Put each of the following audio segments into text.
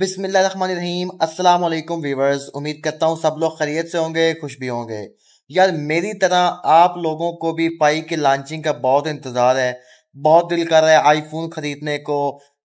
बिसमीम असलम व्यूवर्स उम्मीद करता हूँ सब लोग खरीत से होंगे खुश भी होंगे यार मेरी तरह आप लोगों को भी पाई की लॉन्चिंग का बहुत इंतज़ार है बहुत दिल कर रहा है आईफोन ख़रीदने को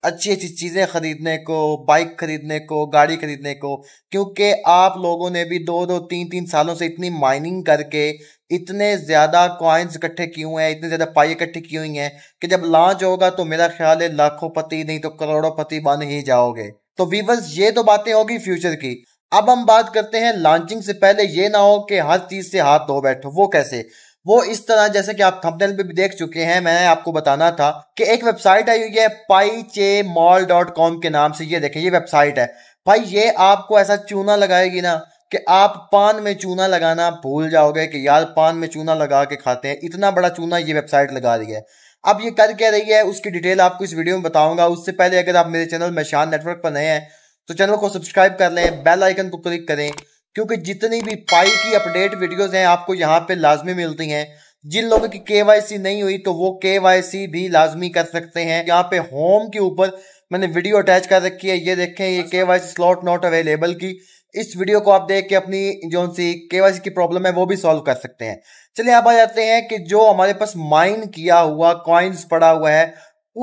अच्छी अच्छी चीज़ें ख़रीदने को बाइक ख़रीदने को गाड़ी ख़रीदने को क्योंकि आप लोगों ने भी दो दो तीन तीन सालों से इतनी माइनिंग करके इतने ज़्यादा कॉइन्स इकट्ठे किए हुए हैं इतने ज़्यादा पाई इकट्ठी की हुई हैं कि जब लॉन्च होगा तो मेरा ख्याल है लाखों पति नहीं तो करोड़ों पति बन ही जाओगे तो वीवर्स ये तो बातें होगी फ्यूचर की अब हम बात करते हैं लॉन्चिंग से पहले ये ना हो कि हर चीज से हाथ धो बैठो वो कैसे वो इस तरह जैसे कि आप थंबनेल पे भी देख चुके हैं मैं आपको बताना था कि एक वेबसाइट आई हुई है पाई चे मॉल डॉट कॉम के नाम से ये देखें ये वेबसाइट है भाई ये आपको ऐसा चूना लगाएगी ना कि आप पान में चूना लगाना भूल जाओगे कि यार पान में चूना लगा के खाते हैं इतना बड़ा चूना ये वेबसाइट लगा रही है अब ये कर क्या रही है उसकी डिटेल आपको इस वीडियो में बताऊंगा उससे पहले अगर आप मेरे चैनल मशान नेटवर्क पर नए हैं तो चैनल को सब्सक्राइब कर लें बेल आइकन को क्लिक करें क्योंकि जितनी भी पाई की अपडेट वीडियोस हैं आपको यहाँ पे लाजमी मिलती हैं जिन लोगों की केवाईसी नहीं हुई तो वो केवाईसी भी लाजमी कर सकते हैं यहाँ पे होम के ऊपर मैंने वीडियो अटैच कर रखी है ये देखें ये के स्लॉट नॉट अवेलेबल की इस वीडियो को आप देख के अपनी जो सी सी की प्रॉब्लम है वो भी सॉल्व कर सकते हैं चलिए आप आ जाते हैं कि जो हमारे पास माइन किया हुआ कॉइन्स पड़ा हुआ है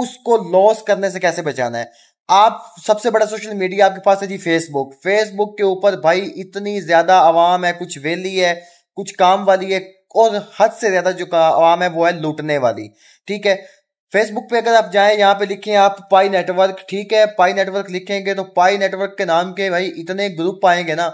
उसको लॉस करने से कैसे बचाना है आप सबसे बड़ा सोशल मीडिया आपके पास है जी फेसबुक फेसबुक के ऊपर भाई इतनी ज्यादा आवाम है कुछ वेली है कुछ काम वाली है और हद से ज्यादा जो आवाम है वो है लूटने वाली ठीक है फेसबुक पे अगर आप जाएं यहाँ पे लिखें आप पाई नेटवर्क ठीक है पाई नेटवर्क लिखेंगे तो पाई नेटवर्क के नाम के भाई इतने ग्रुप आएंगे ना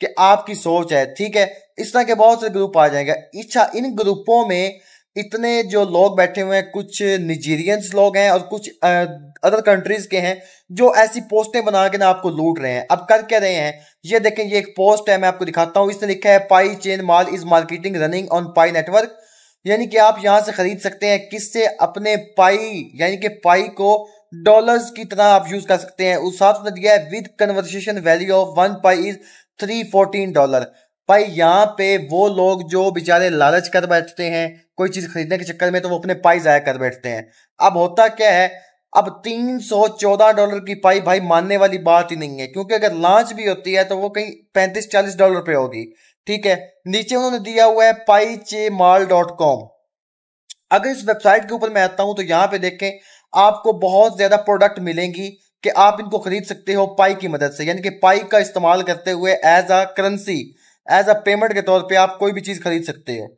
कि आपकी सोच है ठीक है इस तरह के बहुत से ग्रुप आ जाएंगे इच्छा इन ग्रुपों में इतने जो लोग बैठे हुए हैं कुछ निजीरियंस लोग हैं और कुछ अदर कंट्रीज के हैं जो ऐसी पोस्टें बना के ना आपको लूट रहे हैं अब कर क्या रहे हैं ये देखें ये एक पोस्ट है मैं आपको दिखाता हूँ इसने लिखा है Pi chain mall is marketing running on Pi network यानी कि आप यहां से खरीद सकते हैं किससे अपने पाई यानी कि पाई को डॉलर्स की तरह आप यूज कर सकते हैं उस हाथ दिया है with conversation value of one Pi is three fourteen dollar Pi यहाँ पे वो लोग जो बेचारे लालच कर बैठते हैं कोई चीज खरीदने के चक्कर में तो वो अपने पाई जाया कर बैठते हैं अब होता क्या है अब 314 डॉलर की पाई भाई मानने वाली बात ही नहीं है क्योंकि अगर लॉन्च भी होती है तो वो कहीं 35-40 डॉलर पे होगी ठीक है नीचे उन्होंने दिया हुआ है पाई चे माल डॉट कॉम अगर इस वेबसाइट के ऊपर मैं आता हूं तो यहां पे देखें आपको बहुत ज्यादा प्रोडक्ट मिलेंगी कि आप इनको खरीद सकते हो पाई की मदद से यानी कि पाई का इस्तेमाल करते हुए as a currency as a payment के तौर पे आप कोई भी चीज खरीद सकते हो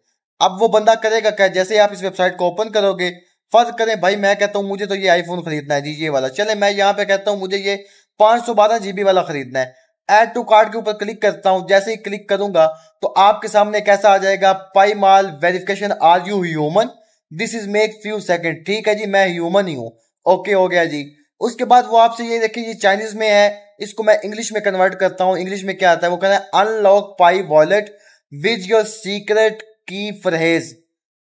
अब वो बंदा करेगा क्या जैसे आप इस वेबसाइट को ओपन करोगे फर्ज करें भाई मैं कहता हूँ मुझे तो ये आईफोन खरीदना है जी ये वाला चले मैं यहाँ पे कहता हूँ मुझे ये पांच सौ बारह जीबी वाला खरीदना है ऐड टू कार्ड के ऊपर क्लिक करता हूं जैसे ही क्लिक करूंगा तो आपके सामने कैसा आ जाएगा Pi mall verification are you human this is make few second ठीक है जी मैं ह्यूमन ही हूं ओके हो गया जी उसके बाद वो आपसे ये देखिए ये चाइनीज में है इसको मैं इंग्लिश में कन्वर्ट करता हूँ इंग्लिश में क्या आता है वो कहना है unlock Pi wallet with your secret key phrase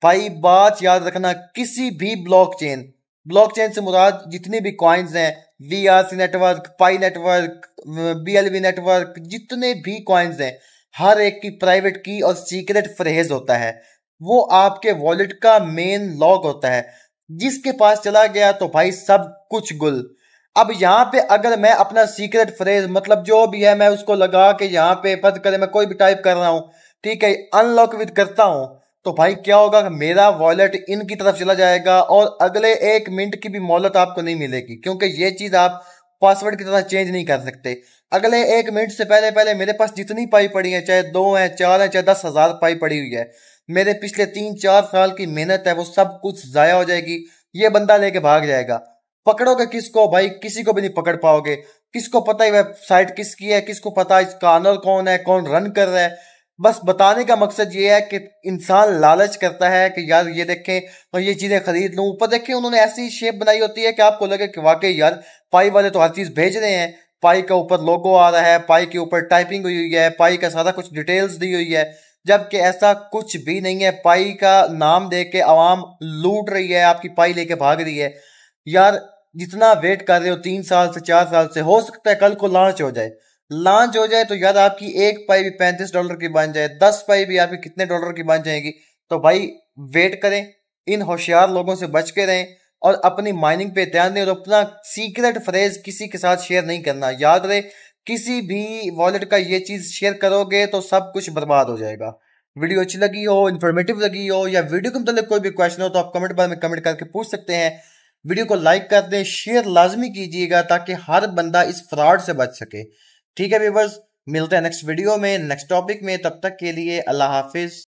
पाई बात याद रखना किसी भी ब्लॉकचेन ब्लॉकचेन से मुराद जितने भी कॉइन्स हैं V network Pi network B L V network जितने भी कॉइन्स हैं हर एक की प्राइवेट की और सीक्रेट फ्रेज होता है वो आपके वॉलेट का मेन लॉक होता है जिसके पास चला गया तो भाई सब कुछ गुल अब यहाँ पे अगर मैं अपना सीक्रेट फ्रेज मतलब जो भी है मैं उसको लगा के यहाँ पे पद करे मैं कोई भी टाइप कर रहा हूँ ठीक है अनलॉक विद करता हूँ तो भाई क्या होगा मेरा वॉलेट इनकी तरफ चला जाएगा और अगले एक मिनट की भी मोहलत आपको नहीं मिलेगी क्योंकि ये चीज आप पासवर्ड की तरह चेंज नहीं कर सकते अगले एक मिनट से पहले पहले मेरे पास जितनी पाई पड़ी है चाहे दो है चार है चाहे दस हजार पाई पड़ी हुई है मेरे पिछले तीन चार साल की मेहनत है वो सब कुछ जाया हो जाएगी ये बंदा लेके भाग जाएगा पकड़ोगे किसको भाई किसी को भी नहीं पकड़ पाओगे किसको पता है वेबसाइट किसकी है किसको पता है इसका ऑनर कौन है कौन रन कर रहा है बस बताने का मकसद ये है कि इंसान लालच करता है कि यार ये देखें और ये चीज़ें खरीद लूँ ऊपर देखें उन्होंने ऐसी शेप बनाई होती है कि आपको लगे कि वाकई यार पाई वाले तो हर चीज़ भेज रहे हैं पाई का ऊपर लोगो आ रहा है पाई के ऊपर टाइपिंग हुई हुई है पाई का सारा कुछ डिटेल्स दी हुई है जबकि ऐसा कुछ भी नहीं है पाई का नाम दे के आवाम लूट रही है आपकी पाई लेके भाग रही है यार जितना वेट कर रहे हो तीन साल से चार साल से हो सकता है कल को लॉन्च हो जाए लॉन्च हो जाए तो याद आपकी एक पाई भी पैंतीस डॉलर की बन जाए दस पाई भी आपकी कितने डॉलर की बन जाएगी तो भाई वेट करें इन होशियार लोगों से बच के रहें और अपनी माइनिंग पे ध्यान दें और अपना सीक्रेट फ्रेज किसी के साथ शेयर नहीं करना याद रहे किसी भी वॉलेट का ये चीज़ शेयर करोगे तो सब कुछ बर्बाद हो जाएगा वीडियो अच्छी लगी हो इन्फॉर्मेटिव लगी हो या वीडियो के मतलब कोई भी क्वेश्चन हो तो आप कमेंट बार में कमेंट करके पूछ सकते हैं वीडियो को लाइक कर दें शेयर लाजमी कीजिएगा ताकि हर बंदा इस फ्रॉड से बच सके ठीक है व्यूवर्स मिलते हैं नेक्स्ट वीडियो में नेक्स्ट टॉपिक में तब तक के लिए अल्लाह हाफिज